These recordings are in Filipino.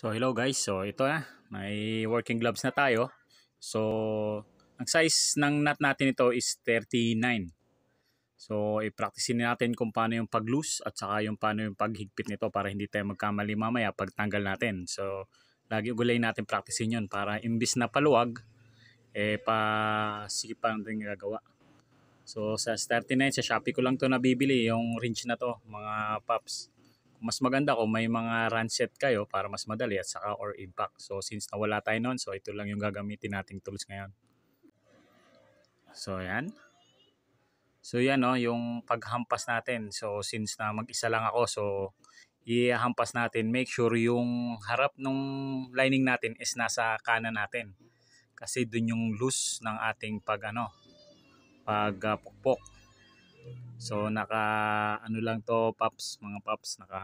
So hello guys, so ito na, may working gloves na tayo. So ang size ng nut natin ito is 39. So i-practice natin kung paano yung pag-loose at saka yung paano yung paghigpit nito para hindi tayo magkamali mamaya pagtanggal natin. So lagi ugulay natin practicein yun para imbis na paluwag, eh pa sikipan natin gagawa. So sa 39 sa Shopee ko lang to nabibili yung wrench na to mga paps mas maganda kung may mga run set kayo para mas madali at saka or impact. So since nawala tayo noon, so ito lang yung gagamitin nating tools ngayon. So yan. So yan no, oh, yung paghampas natin. So since na mag-isa lang ako, so ihampas natin, make sure yung harap nung lining natin is nasa kanan natin. Kasi dun yung loose ng ating pag ano, pagpukpok. Uh, So naka ano lang to paps, mga paps, naka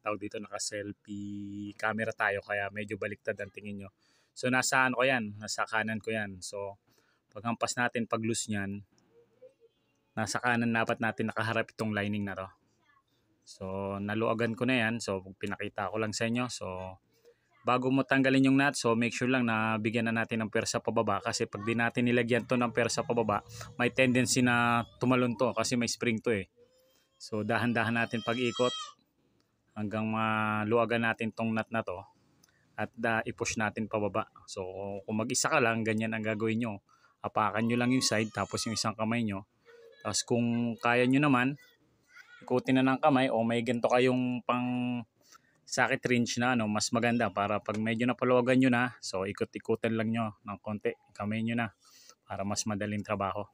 tawag dito naka selfie camera tayo kaya medyo baliktad ang tingin nyo. So nasaan ko yan, nasa kanan ko yan. So paghampas natin pag loose niyan, nasa kanan dapat natin nakaharap itong lining na to. So naluagan ko na yan, so pinakita ko lang sa inyo. So bago mo tanggalin yung nut so make sure lang na bigyan na natin ng persa pababa kasi pag di natin nilagyan to ng persa pababa may tendency na tumalon to kasi may spring to eh so dahan-dahan natin pag-ikot hanggang maluwagan natin tong nut na to at uh, i-push natin pababa so kung mag-isa ka lang ganyan ang gagawin nyo apakan nyo lang yung side tapos yung isang kamay nyo tapos kung kaya nyo naman ikutin na ng kamay o may ganito kayong pang socket wrench na ano, mas maganda para pag medyo napaluwagan nyo na, so ikot-ikutan lang nyo ng konti, kamay nyo na para mas madaling trabaho.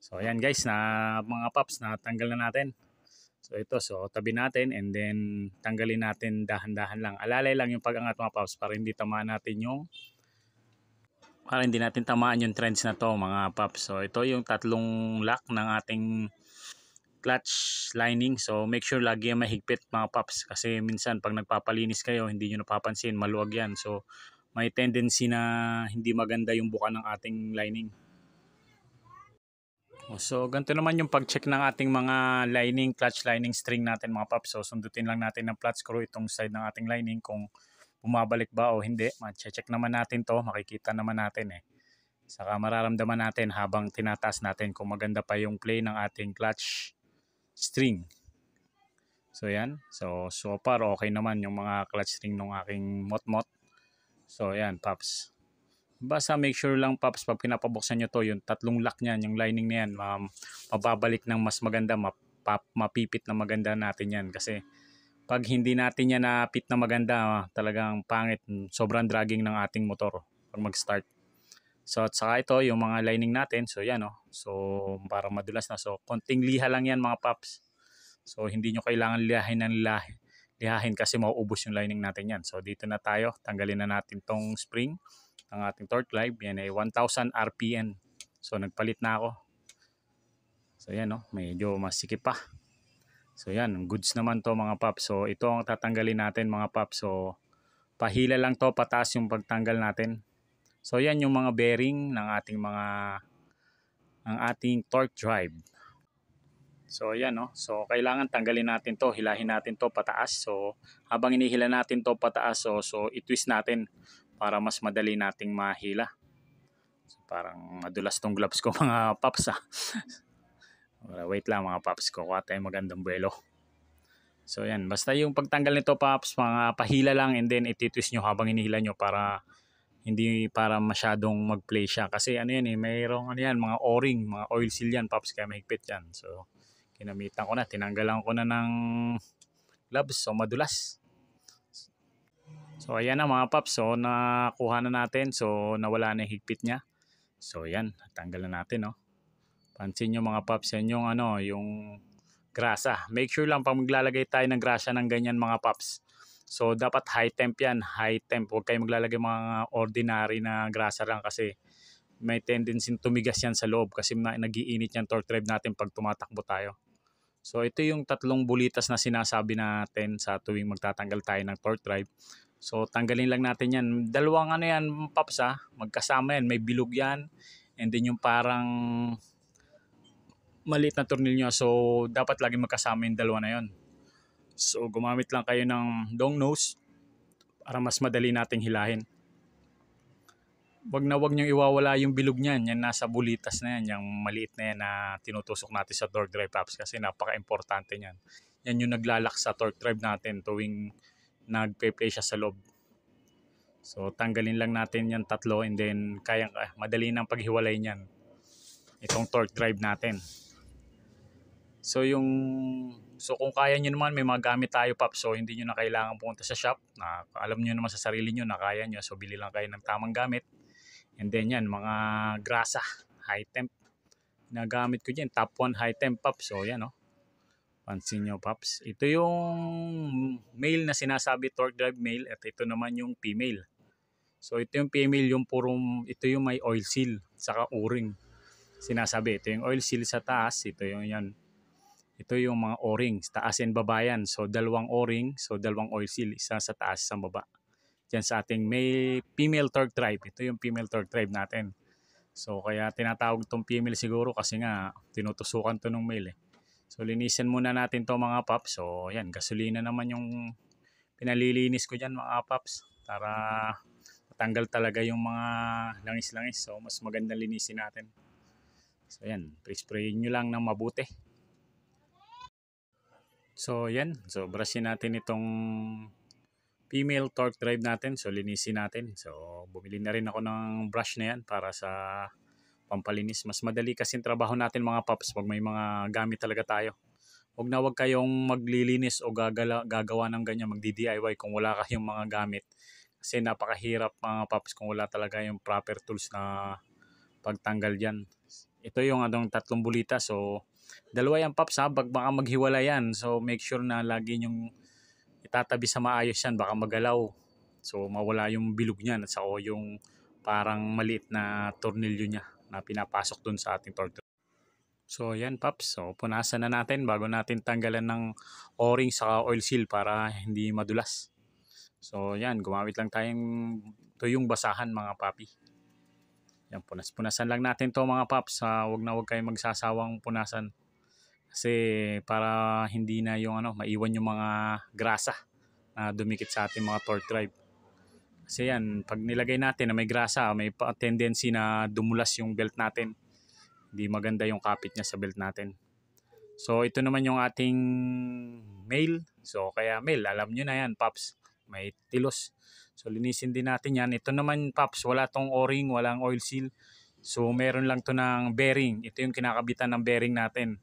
So ayan guys, na mga paps, natanggal na natin. So ito, so tabi natin and then tanggalin natin dahan-dahan lang. Alalay lang yung pagangat angat mga paps para hindi tamaan natin yung para hindi natin tamaan yung trends na to mga paps. So ito yung tatlong lock ng ating clutch lining. So make sure lagi yung mahigpit mga paps kasi minsan pag nagpapalinis kayo hindi nyo napapansin maluwag yan. So may tendency na hindi maganda yung buka ng ating lining. So ganito naman yung pag-check ng ating mga lining, clutch lining string natin mga paps. So sundutin lang natin ng flat screw itong side ng ating lining kung bumabalik ba o hindi. Ma-check naman natin to, makikita naman natin eh. Saka mararamdaman natin habang tinataas natin kung maganda pa yung play ng ating clutch string. So yan. So so far okay naman yung mga clutch string ng aking motmot. So yan, paps. Basta make sure lang paps pag pinapabuksan niyo to yung tatlong lock niyan, yung lining niyan, um, mababalik ng mas maganda, map, mapipit na maganda natin yan kasi pag hindi natin yan pit na maganda, ah, talagang pangit, sobrang dragging ng ating motor pag mag-start. So at saka ito yung mga lining natin. So yan oh. So parang madulas na. So konting liha lang yan mga paps. So hindi nyo kailangan lihahin ng lihahin, lihahin kasi mauubos yung lining natin yan. So dito na tayo. Tanggalin na natin tong spring ng ating torque live. Yan ay 1000 RPM. So nagpalit na ako. So yan oh. Medyo masikip pa. So yan. Goods naman to mga paps. So ito ang tatanggalin natin mga paps. So pahila lang to pataas yung pagtanggal natin. So yan yung mga bearing ng ating mga ng ating torque drive. So yan no. So kailangan tanggalin natin 'to, hilahin natin 'to pataas. So habang inihila natin 'to pataas, so, so i-twist natin para mas madali nating mahila. So, parang madulas tong gloves ko mga paps ha. Ah. Wait lang mga paps ko, kuha tayong magandang buwelo. So yan, basta yung pagtanggal nito paps, mga pahila lang and then i-twist nyo habang hinihila nyo para hindi para masyadong mag-play siya kasi ano yan eh mayroong ano yan mga o-ring mga oil seal yan pops kaya mahigpit yan so kinamitan ko na tinanggalan ko na ng gloves so madulas so ayan na mga pops so nakuha na natin so nawala na yung higpit niya so yan tanggal na natin no pansin nyo mga pops yan yung ano yung grasa make sure lang pag maglalagay tayo ng grasa ng ganyan mga pops So dapat high temp yan, high temp. Huwag kayong maglalagay mga ordinary na grasa lang kasi may tendency tumigas yan sa loob kasi na, nagiinit yan torque drive natin pag tumatakbo tayo. So ito yung tatlong bulitas na sinasabi natin sa tuwing magtatanggal tayo ng torque drive. So tanggalin lang natin yan. Dalawang ano yan, paps ha, ah. magkasama yan. May bilog yan and then yung parang maliit na tornilyo. So dapat lagi magkasama yung dalawa na yon. So gumamit lang kayo ng long nose para mas madali nating hilahin. Wag na wag niyong iwawala yung bilog niyan. Yan nasa bulitas na yan. Yung maliit na yan na tinutusok natin sa torque drive taps kasi napaka-importante niyan. Yan yung naglalak sa torque drive natin tuwing nagpe-play siya sa loob. So tanggalin lang natin yan tatlo and then kayang, ah, madali nang paghiwalay niyan. Itong torque drive natin. So yung So kung kaya nyo naman, may mga gamit tayo pap. So hindi nyo na kailangan pumunta sa shop. Na, alam nyo naman sa sarili nyo na kaya nyo. So bili lang kayo ng tamang gamit. And then yan, mga grasa, high temp. Nagamit ko dyan, top 1 high temp pap. So yan o. Oh. Pansin nyo paps. Ito yung male na sinasabi, torque drive male. At ito naman yung female. So ito yung female, yung purong, ito yung may oil seal, saka o-ring. Sinasabi, ito yung oil seal sa taas, ito yung yan, ito yung mga o rings taas and baba yan. So dalawang o-ring, so dalawang oil seal, isa sa taas isang baba. Diyan sa ating male, female torque drive. Ito yung female torque drive natin. So kaya tinatawag itong female siguro kasi nga tinutusukan to ng male eh. So linisin muna natin to mga paps. So yan, gasolina naman yung pinalilinis ko dyan mga paps. Para matanggal talaga yung mga langis-langis. So mas maganda linisin natin. So yan, pre-sprayin nyo lang ng mabuti. So, yan. So, brushin natin itong female torque drive natin. So, linisin natin. So, bumili na rin ako ng brush na yan para sa pampalinis. Mas madali kasi trabaho natin mga paps pag may mga gamit talaga tayo. Huwag na huwag kayong maglilinis o gagala, gagawa ng ganyan, magdi-DIY kung wala kayong mga gamit. Kasi napakahirap mga paps kung wala talaga yung proper tools na pagtanggal dyan. Ito yung adong tatlong bulita. So, Dalawa yan paps ha, bag baka maghiwala yan. So make sure na lagi nyong itatabi sa maayos yan, baka magalaw. So mawala yung bilog niyan at saka yung parang maliit na tornilyo niya na pinapasok dun sa ating tortilla. So yan paps, so punasan na natin bago natin tanggalan ng o-ring sa oil seal para hindi madulas. So yan, gumamit lang tayong tuyong basahan mga papi. Yan, punas-punasan lang natin to mga paps. Uh, wag na wag kayong magsasawang punasan. Kasi para hindi na yung ano, maiwan yung mga grasa na dumikit sa ating mga torque drive. Kasi yan, pag nilagay natin na may grasa, may tendency na dumulas yung belt natin. Hindi maganda yung kapit niya sa belt natin. So ito naman yung ating mail. So kaya mail, alam nyo na yan, Paps may tilos. So linisin din natin yan. Ito naman paps, wala tong o-ring, walang oil seal. So meron lang to ng bearing. Ito yung kinakabitan ng bearing natin.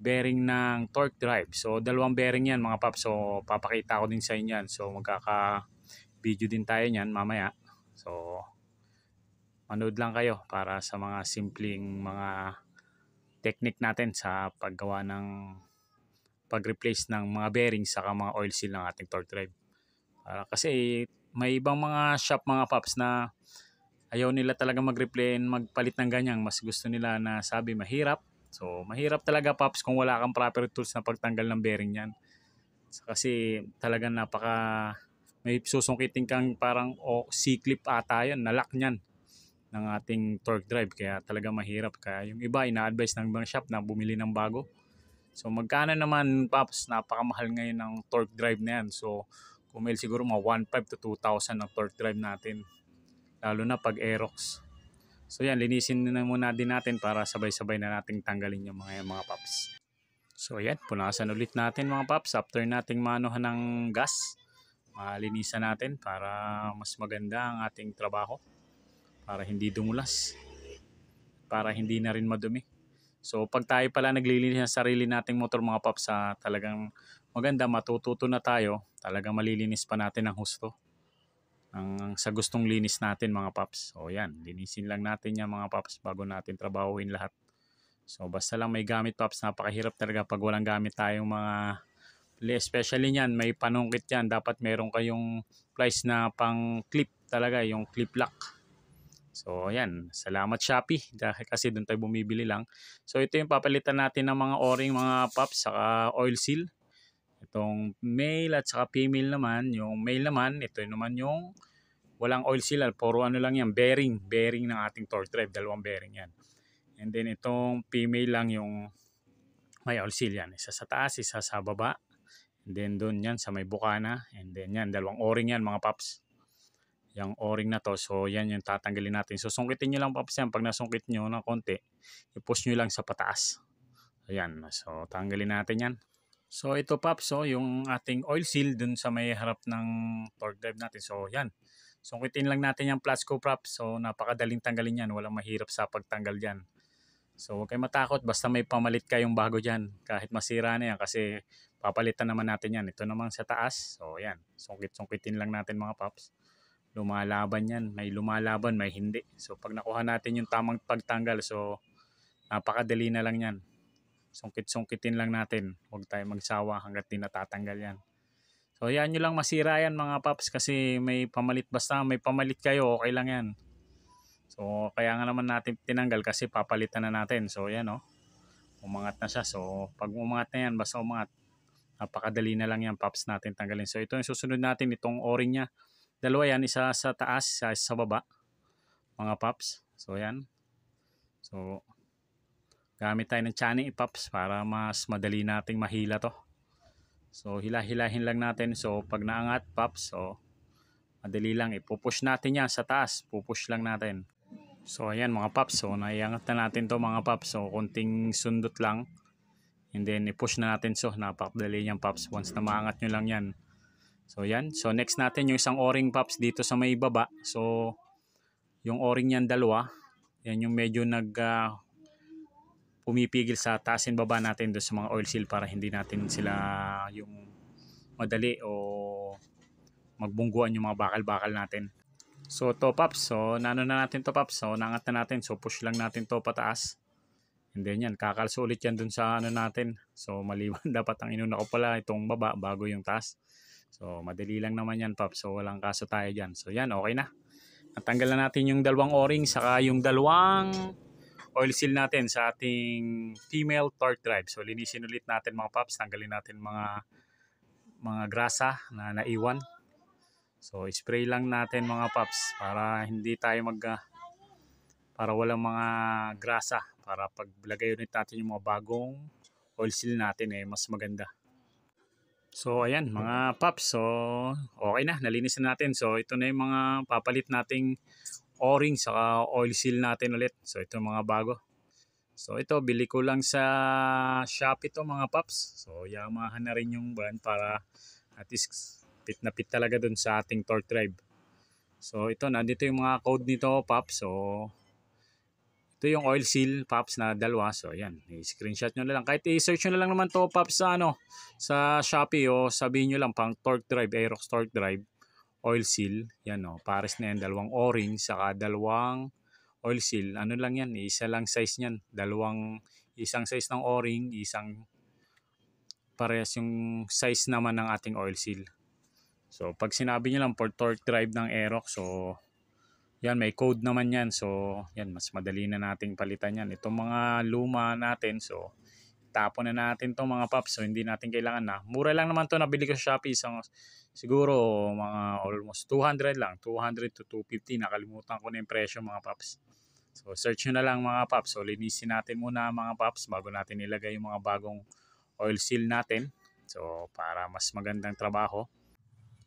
Bearing ng torque drive. So dalawang bearing yan mga paps. So papakita ko din sa inyo yan. So magkaka video din tayo niyan mamaya. So manood lang kayo para sa mga simpleng mga technique natin sa paggawa ng pag-replace ng mga bearing sa mga oil seal ng ating torque drive. Uh, kasi may ibang mga shop mga paps na ayaw nila talaga mag-reply and magpalit ng ganyan. Mas gusto nila na sabi mahirap. So mahirap talaga paps kung wala kang proper tools na pagtanggal ng bearing niyan. So, kasi talagang napaka may susungkitin kang parang o oh, C-clip ata yun, nalak niyan ng ating torque drive kaya talaga mahirap kaya yung iba ina-advise ng ibang shop na bumili ng bago so magkano naman paps napakamahal ngayon ng torque drive na yan so Kumail siguro mga 1.5 to 2,000 ng torque drive natin. Lalo na pag Aerox. So yan, linisin na muna din natin para sabay-sabay na nating tanggalin yung mga, yung mga paps. So yan, punasan ulit natin mga paps after nating manuhan ng gas. Malinisan natin para mas maganda ang ating trabaho. Para hindi dumulas. Para hindi na rin madumi. So pag tayo pala naglilinis ng sarili nating motor mga paps, ah, talagang maganda matututo na tayo, talagang malilinis pa natin ang husto. Ang, ang sa gustong linis natin mga paps. O yan, linisin lang natin yan mga paps bago natin trabahuin lahat. So basta lang may gamit paps, napakahirap talaga pag walang gamit tayong mga especially niyan, may panungkit yan, dapat meron kayong plies na pang clip talaga, yung clip lock. So, ayan. Salamat Shopee dahil kasi doon tayo bumibili lang. So, ito yung papalitan natin ng mga o-ring, mga paps saka oil seal. Itong male at saka female naman, yung male naman, ito naman yung walang oil seal, puro ano lang yan, bearing, bearing ng ating torque drive, dalawang bearing yan. And then itong female lang yung may oil seal yan, isa sa taas, isa sa baba. And then doon yan sa may bukana, and then yan, dalawang o-ring yan mga paps. Yung o-ring na to, so yan yung tatanggalin natin. So sungkitin nyo lang paps yan, pag nasungkit nyo ng konti, i-push nyo lang sa pataas. Ayan, so tanggalin natin yan. So ito Pops, so oh, yung ating oil seal dun sa may harap ng torque drive natin. So yan. Sungkitin so, lang natin yung Plasco Props. So napakadaling tanggalin yan. Walang mahirap sa pagtanggal yan. So huwag kayong matakot. Basta may pamalit kayong bago dyan. Kahit masira na yan kasi papalitan naman natin yan. Ito namang sa taas. So yan. Sungkit-sungkitin lang natin mga paps. lumalaban yan. May lumalaban, may hindi. So pag nakuha natin yung tamang pagtanggal, so napakadali na lang yan. Sungkit-sungkitin lang natin. Huwag tayo magsawa hanggat di natatanggal yan. So yan nyo lang masira yan mga paps kasi may pamalit basta may pamalit kayo okay lang yan. So kaya nga naman natin tinanggal kasi papalitan na natin. So yan o. Oh. Umangat na siya. So pag umangat na yan basta umangat. Napakadali na lang yan paps natin tanggalin. So ito yung susunod natin itong o niya. Dalawa yan. Isa sa taas isa sa baba. Mga paps. So yan. So gamit tayo ng chani ipaps para mas madali nating mahila to so hila-hilahin lang natin so pag naangat paps so madali lang ipupush natin yan sa taas pupush lang natin so ayan mga paps so naiangat na natin to mga paps so konting sundot lang and then ipush na natin so napakadali niyan paps once na maangat nyo lang yan so yan so next natin yung isang o-ring paps dito sa may baba so yung o-ring niyan dalawa yan yung medyo nag uh, pumipigil sa taas and baba natin doon sa mga oil seal para hindi natin sila yung madali o magbungguan yung mga bakal-bakal natin. So top up. So nano na natin top up. So nangat na natin. So push lang natin to pataas. And then yan. Kakalso ulit yan dun sa ano natin. So maliban dapat ang inuna ko pala itong baba bago yung taas. So madali lang naman yan pop. So walang kaso tayo dyan. So yan okay na. Natanggal na natin yung dalawang o-ring saka yung dalawang oil seal natin sa ating female torque drive. So linisin ulit natin mga paps, tanggalin natin mga mga grasa na naiwan. So spray lang natin mga paps para hindi tayo mag uh, para walang mga grasa para paglagay ulit natin yung mga bagong oil seal natin eh mas maganda. So ayan mga paps, so okay na, nalinis na natin. So ito na yung mga papalit nating o-ring saka oil seal natin ulit. So ito mga bago. So ito bili ko lang sa Shopee to mga paps. So yamahan na rin yung brand para at least fit na fit talaga dun sa ating torque drive. So ito nandito yung mga code nito paps. So ito yung oil seal paps na dalawa. So ayan, i-screenshot nyo na lang. Kahit i-search nyo na lang naman to paps sa ano sa Shopee o sabihin nyo lang pang torque drive, Aerox torque drive oil seal, yan o, oh, pares na yan, dalawang o-ring, saka dalawang oil seal, ano lang yan, isa lang size niyan, dalawang, isang size ng o-ring, isang parehas yung size naman ng ating oil seal. So, pag sinabi niyo lang for torque drive ng Aerox, so, yan, may code naman yan. So, yan, mas madali na nating palitan yan. Itong mga luma natin, so, Tapon na natin to mga paps. So hindi natin kailangan na. Mura lang naman to nabili ko sa Shopee. Isang, siguro mga almost 200 lang. 200 to 250. Nakalimutan ko na yung presyo mga paps. So search nyo na lang mga paps. So linisin natin muna mga paps bago natin ilagay yung mga bagong oil seal natin. So para mas magandang trabaho.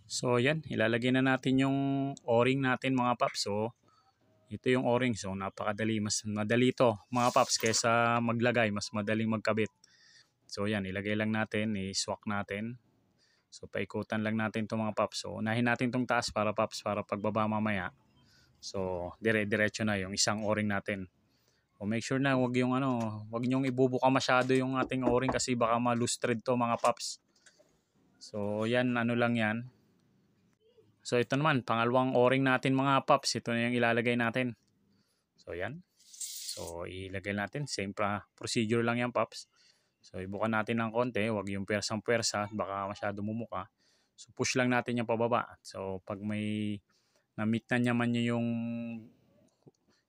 So yan, ilalagay na natin yung o-ring natin mga paps. So ito yung O-ring, So, oh, napakadali. Mas madali ito, mga paps, kaysa maglagay. Mas madaling magkabit. So, yan. Ilagay lang natin. I-swak natin. So, paikutan lang natin itong mga paps. So, unahin natin itong taas para paps, para pagbaba mamaya. So, dire-diretso na yung isang o-ring natin. O make sure na wag yung ano, wag niyo ibubuka masyado yung ating o-ring kasi baka ma loose thread to mga paps. So, yan, ano lang yan. So ito naman, pangalawang o-ring natin mga paps. Ito na yung ilalagay natin. So yan. So ilagay natin. Same procedure lang yan paps. So ibukan natin ng konti. Huwag yung persang persa. Baka masyado mumuka. So push lang natin yung pababa. So pag may na-meet na niya man yung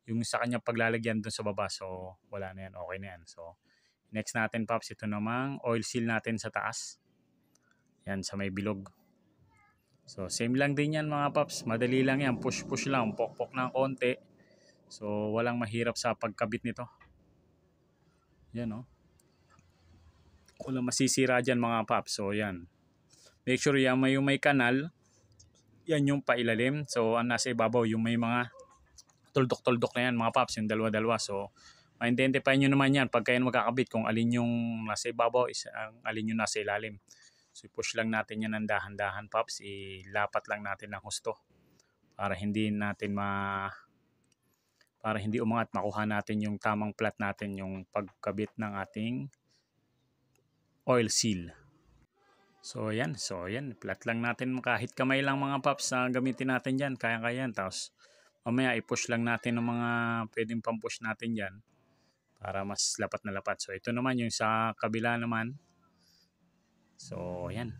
yung sa kanya paglalagyan dun sa baba. So, wala na yan. Okay na yan. So, next natin, paps, ito namang oil seal natin sa taas. Yan, sa may bilog. So same lang din yan mga paps. Madali lang yan. Push-push lang. pok Pokpok ng konti. So walang mahirap sa pagkabit nito. Yan o. Oh. Walang masisira dyan mga paps. So yan. Make sure yan may, yung may kanal. Yan yung pailalim. So ang nasa ibabaw yung may mga tuldok-tuldok na yan mga paps. Yung dalawa-dalawa. So ma-identify nyo naman yan pagka yan magkakabit kung alin yung nasa ibabaw, ang alin yung nasa ilalim. So push lang natin yan ng dahan-dahan Pops. Ilapat lang natin ng husto para hindi natin ma para hindi umangat makuha natin yung tamang flat natin yung pagkabit ng ating oil seal. So ayan, so ayan, flat lang natin kahit kamay lang mga paps na ah, gamitin natin diyan, kaya-kaya yan. Tapos mamaya i-push lang natin ng mga pwedeng pampush natin diyan para mas lapat na lapat. So ito naman yung sa kabila naman, So, ayan.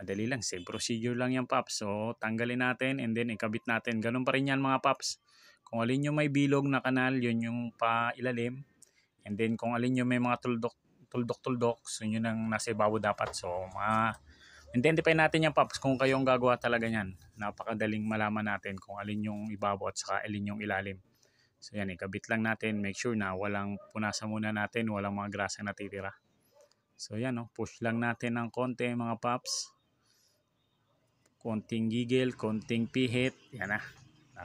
Madali lang. Same procedure lang yan, Paps. So, tanggalin natin and then ikabit natin. Ganun pa rin yan, mga Paps. Kung alin yung may bilog na kanal, yun yung pailalim. And then, kung alin yung may mga tuldok, tuldok-tuldok, so yun ang nasa ibabaw dapat. So, mga Identify natin yan Paps kung kayong gagawa talaga yan. Napakadaling malaman natin kung alin yung ibabaw at saka alin yung ilalim. So yan, ikabit lang natin. Make sure na walang punasa muna natin, walang mga grasa na titira. So yan, no? Oh, push lang natin ng konti mga paps. Konting giggle, konting pihit. Yan na. Ah.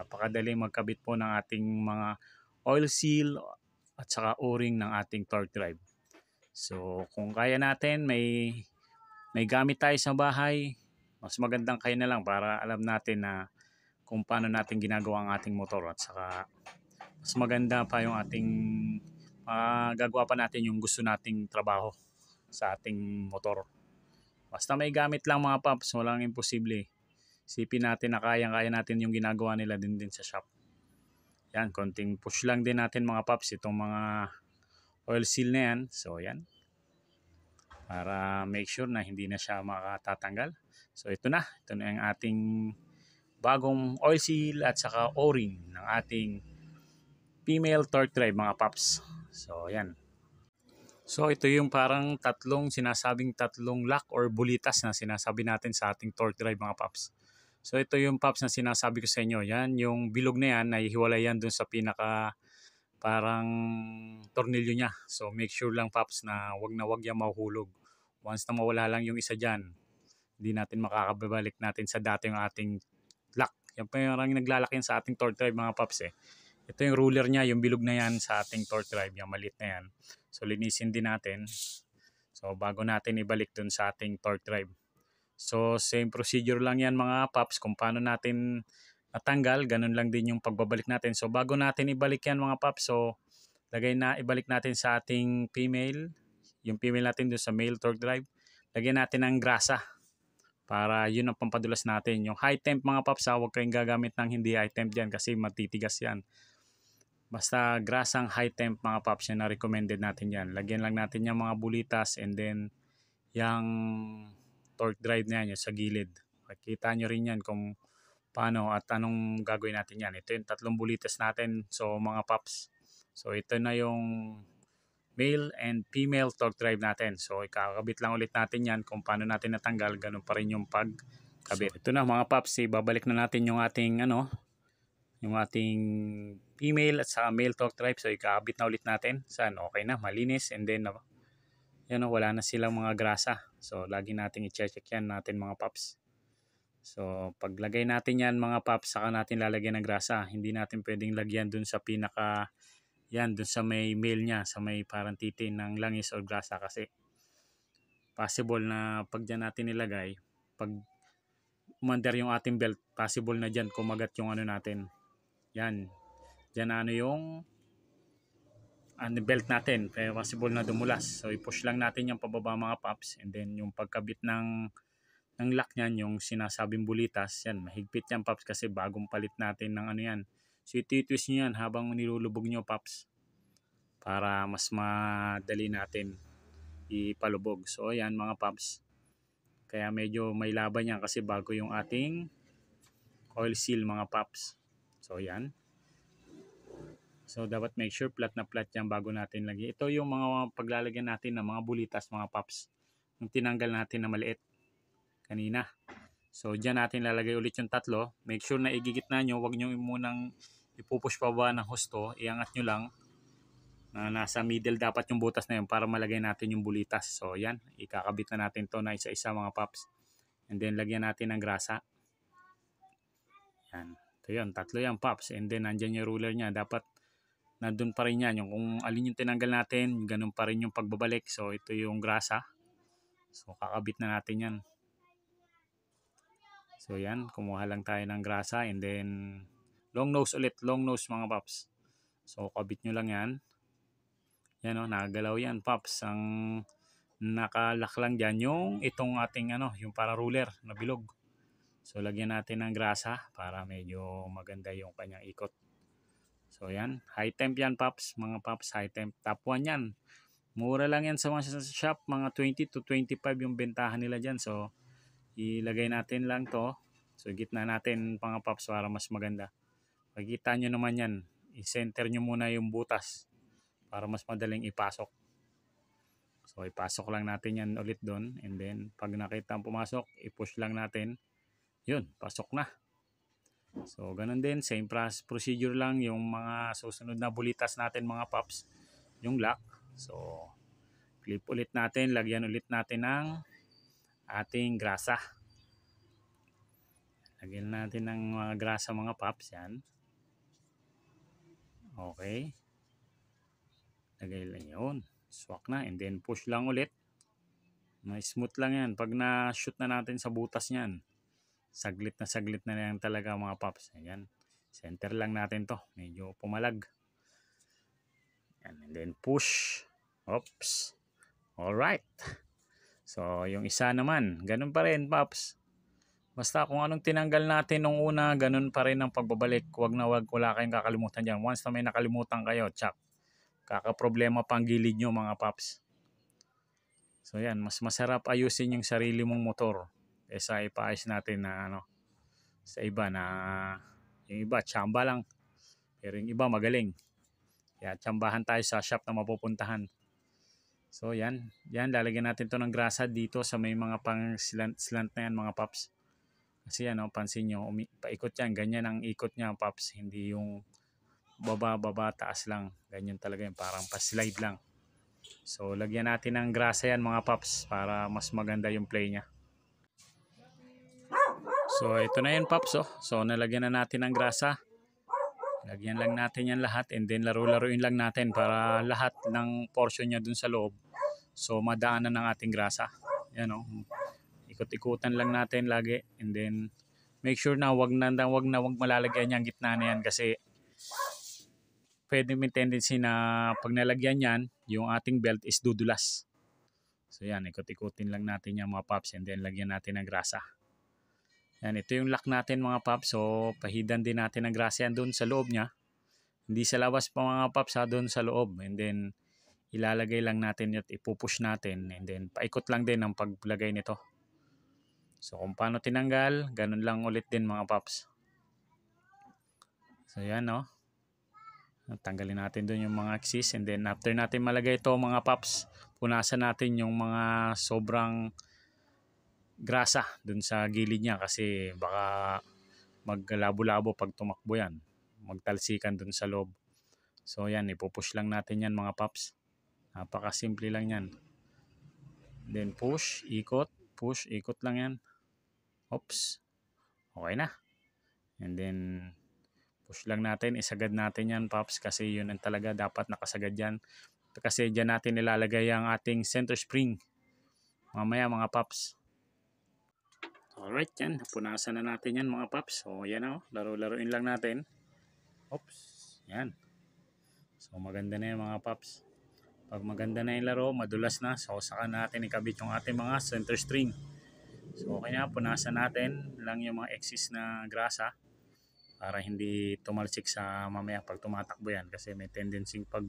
Napakadali magkabit po ng ating mga oil seal at saka o-ring ng ating torque drive. So kung kaya natin, may, may gamit tayo sa bahay, mas magandang kayo na lang para alam natin na kung paano natin ginagawa ang ating motor at saka mas maganda pa yung ating magagawa ah, uh, pa natin yung gusto nating trabaho sa ating motor. Basta may gamit lang mga paps, walang imposible. Sipin natin na kayang-kaya natin yung ginagawa nila din din sa shop. Yan, konting push lang din natin mga paps itong mga oil seal na yan. So yan, para make sure na hindi na siya makatatanggal. So ito na, ito na ang ating bagong oil seal at saka o-ring ng ating female torque drive mga paps. So yan, So ito yung parang tatlong sinasabing tatlong lock or bulitas na sinasabi natin sa ating torque drive mga paps. So ito yung paps na sinasabi ko sa inyo. Yan yung bilog na yan nahihiwalay yan dun sa pinaka parang tornilyo niya. So make sure lang paps na wag na wag yan mahuhulog. Once na mawala lang yung isa dyan, hindi natin makakababalik natin sa dati yung ating lock. Yan pa yung naglalak sa ating torque drive mga paps eh. Ito yung ruler niya, yung bilog na yan sa ating torque drive, yung maliit na yan. So linisin din natin. So bago natin ibalik dun sa ating torque drive. So same procedure lang yan mga paps kung paano natin natanggal, ganun lang din yung pagbabalik natin. So bago natin ibalik yan mga paps, so lagay na ibalik natin sa ating female, yung female natin dun sa male torque drive. Lagyan natin ng grasa para yun ang pampadulas natin. Yung high temp mga paps ha, huwag kayong gagamit ng hindi high temp dyan kasi matitigas yan. Basta grasang high temp mga paps na recommended natin yan. Lagyan lang natin yung mga bulitas and then yung torque drive na yan, sa gilid. Makikita nyo rin yan kung paano at anong gagawin natin yan. Ito yung tatlong bulitas natin. So mga paps, so ito na yung male and female torque drive natin. So ikakabit lang ulit natin yan kung paano natin natanggal. Ganun pa rin yung pagkabit. So, ito na mga paps, ibabalik na natin yung ating ano, yung ating email at saka mail talk drive. So, ikakabit na ulit natin. Saan? Okay na. Malinis. And then, yun, o, wala na silang mga grasa. So, lagi natin i-check yan natin mga paps. So, paglagay natin yan mga paps, saka natin lalagyan ng grasa. Hindi natin pwedeng lagyan dun sa pinaka, yan, dun sa may mail niya, sa may parang titin ng langis or grasa kasi possible na pag dyan natin nilagay, pag umandar yung ating belt, possible na dyan kumagat yung ano natin, yan. Diyan ano yung ano, belt natin. Kaya possible na dumulas. So i-push lang natin yung pababa mga paps. And then yung pagkabit ng ng lock niyan, yung sinasabing bulitas, yan, mahigpit yan paps kasi bagong palit natin ng ano yan. So ititwist nyo yan habang nilulubog nyo paps para mas madali natin ipalubog. So ayan mga paps. Kaya medyo may laban yan kasi bago yung ating coil seal mga paps. So yan. So dapat make sure flat na flat yan bago natin lagi. Ito yung mga paglalagyan natin ng mga bulitas, mga pops. Yung tinanggal natin na maliit kanina. So dyan natin lalagay ulit yung tatlo. Make sure na igigitna nyo. Huwag nyo munang ipupush pa ba ng husto. Iangat nyo lang. Na nasa middle dapat yung butas na yun para malagay natin yung bulitas. So yan, ikakabit na natin to na isa-isa mga pops. And then lagyan natin ng grasa. Yan. So yun, tatlo yan Pops. And then nandyan yung ruler niya. Dapat nandun pa rin yan. Yung kung alin yung tinanggal natin, ganun pa rin yung pagbabalik. So ito yung grasa. So kakabit na natin yan. So yan, kumuha lang tayo ng grasa. And then long nose ulit. Long nose mga Pops. So kabit nyo lang yan. Yan o, oh, nagagalaw yan Pops. Ang nakalak lang dyan yung itong ating ano, yung para ruler na bilog. So lagyan natin ng grasa para medyo maganda yung kanyang ikot. So yan, high temp yan paps, mga paps, high temp. Top 1 yan. Mura lang yan sa mga shop, mga 20 to 25 yung bentahan nila dyan. So ilagay natin lang to. So gitna natin mga paps para mas maganda. Pagkita nyo naman yan, i-center nyo muna yung butas para mas madaling ipasok. So ipasok lang natin yan ulit doon and then pag nakita ang pumasok, i-push lang natin yun, pasok na. So, ganun din. Same procedure lang yung mga susunod na bulitas natin mga paps. Yung lock. So, clip ulit natin. Lagyan ulit natin ng ating grasa. Lagyan natin ng mga ah, grasa mga paps. Yan. Okay. Lagay lang yun. Swak na. And then push lang ulit. Na smooth lang yan. Pag na-shoot na natin sa butas niyan saglit na saglit na lang talaga mga paps. Ayan. Center lang natin to. Medyo pumalag. Ayan. And then push. Oops. all right So, yung isa naman. Ganun pa rin, paps. Basta kung anong tinanggal natin nung una, ganun pa rin ang pagbabalik. Huwag na wag, wala kayong kakalimutan dyan. Once na may nakalimutan kayo, chak. kaka problema pang gilid nyo mga paps. So yan, mas masarap ayusin yung sarili mong motor kaysa eh, ipaayos natin na ano sa iba na yung iba chamba lang pero yung iba magaling kaya tsambahan tayo sa shop na mapupuntahan so yan yan lalagyan natin to ng grasa dito sa may mga pang slant, slant na yan mga paps kasi ano pansin nyo umi, paikot yan ganyan ang ikot niya paps hindi yung baba baba taas lang ganyan talaga yan parang pa-slide lang so lagyan natin ng grasa yan mga paps para mas maganda yung play niya So ito na yun Pops oh. So nalagyan na natin ng grasa. Lagyan lang natin yan lahat and then laro-laruin lang natin para lahat ng portion niya dun sa loob. So madaanan ng ating grasa. Yan oh. Ikot-ikutan lang natin lagi and then make sure na wag na wag na wag malalagyan niya ang gitna na yan kasi pwede may tendency na pag nalagyan yan, yung ating belt is dudulas. So yan, ikot-ikutin lang natin yung mga pops and then lagyan natin ng grasa. Yan, ito yung lock natin mga paps. So, pahidan din natin ang grasyan doon sa loob niya. Hindi sa labas pa mga paps ha, doon sa loob. And then, ilalagay lang natin at ipupush natin. And then, paikot lang din ang paglagay nito. So, kung paano tinanggal, ganun lang ulit din mga paps. So, yan no. Tanggalin natin doon yung mga axis. And then, after natin malagay ito mga paps, punasan natin yung mga sobrang grasa dun sa gilid niya kasi baka maglabo-labo pag tumakbo yan. Magtalsikan dun sa loob. So yan, ipupush lang natin yan mga paps. Napakasimple lang yan. Then push, ikot, push, ikot lang yan. Oops. Okay na. And then push lang natin, isagad natin yan paps kasi yun ang talaga dapat nakasagad yan. Kasi dyan natin nilalagay ang ating center spring. Mamaya mga paps. Alright yan, punasan na natin yan mga paps. So yan o, oh, laro-laruin lang natin. Oops, yan. So maganda na yan mga paps. Pag maganda na yung laro, madulas na. So saka natin ikabit yung ating mga center string. So okay na, punasan natin lang yung mga excess na grasa para hindi tumalsik sa mamaya pag tumatakbo yan kasi may tendency pag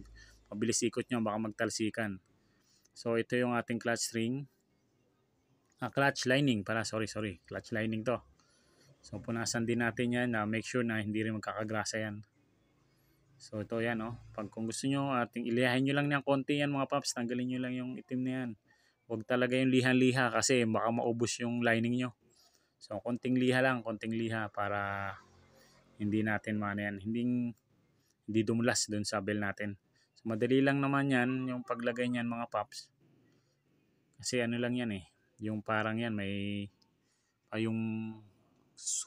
mabilis ikot nyo baka magtalsikan. So ito yung ating clutch string ah, clutch lining para sorry sorry clutch lining to so punasan din natin yan na make sure na hindi rin magkakagrasa yan so ito yan oh pag kung gusto nyo ating ilihahin nyo lang ng konti yan mga paps tanggalin nyo lang yung itim na yan huwag talaga yung lihan-liha kasi baka maubos yung lining nyo so konting liha lang konting liha para hindi natin maano yan hindi, hindi dumulas dun sa bell natin so madali lang naman yan yung paglagay niyan mga paps kasi ano lang yan eh yung parang yan, may uh, yung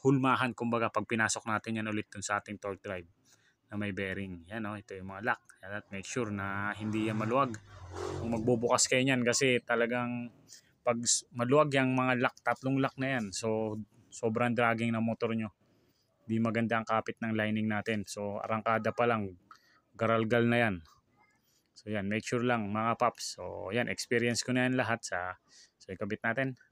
hulmahan kumbaga pag pinasok natin yan ulit dun sa ating torque drive na may bearing. Yan o, oh, ito yung mga lock. Yan at make sure na hindi yan maluwag. Kung magbubukas kayo niyan kasi talagang pag maluwag yung mga lock, tatlong lock na yan. So, sobrang dragging ng motor nyo. Di maganda ang kapit ng lining natin. So, arangkada pa lang. Garalgal na yan. So, yan. Make sure lang mga paps. So, yan. Experience ko na yan lahat sa So, ikabit natin.